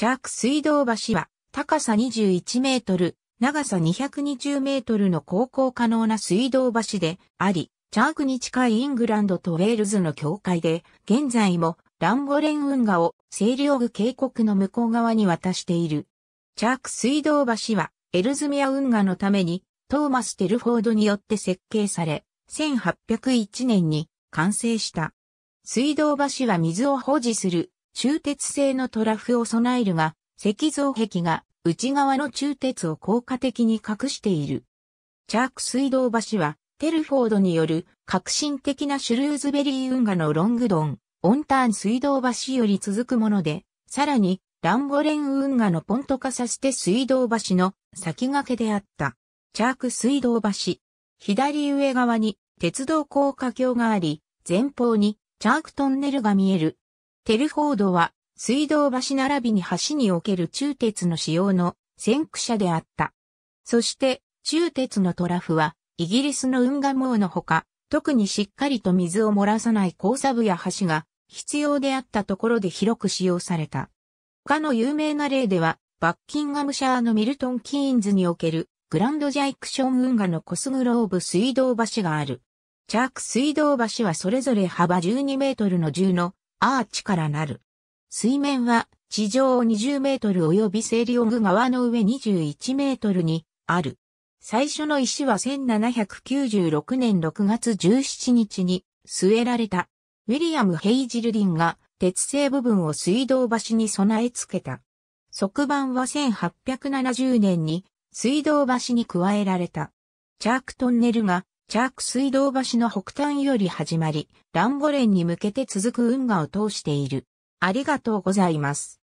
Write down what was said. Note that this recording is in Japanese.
チャーク水道橋は、高さ21メートル、長さ220メートルの航行可能な水道橋であり、チャークに近いイングランドとウェールズの境界で、現在もランゴレン運河をセーリオグ渓谷の向こう側に渡している。チャーク水道橋は、エルズミア運河のために、トーマス・テルフォードによって設計され、1801年に完成した。水道橋は水を保持する鋳鉄製のトラフを備えるが、石造壁が内側の鋳鉄を効果的に隠している。チャーク水道橋は、テルフォードによる革新的なシュルーズベリー運河のロングドン、オンターン水道橋より続くもので、さらに、ランボレン運河のポントカサステ水道橋の先駆けであった。チャーク水道橋。左上側に鉄道高架橋があり、前方にチャークトンネルが見えるテルフォードは水道橋並びに橋における中鉄の使用の先駆者であった。そして中鉄のトラフはイギリスの運河網のほか、特にしっかりと水を漏らさない交差部や橋が必要であったところで広く使用された。他の有名な例では、バッキンガムシャーのミルトン・キーンズにおけるグランドジャイクション運河のコスグローブ水道橋がある。チャーク水道橋はそれぞれ幅12メートルの10のアーチからなる。水面は地上20メートル及びセーリオング川の上21メートルにある。最初の石は1796年6月17日に据えられた。ウィリアム・ヘイジルリンが鉄製部分を水道橋に備え付けた。側板は1870年に水道橋に加えられた。チャークトンネルがチャーク水道橋の北端より始まり、ランゴレンに向けて続く運河を通している。ありがとうございます。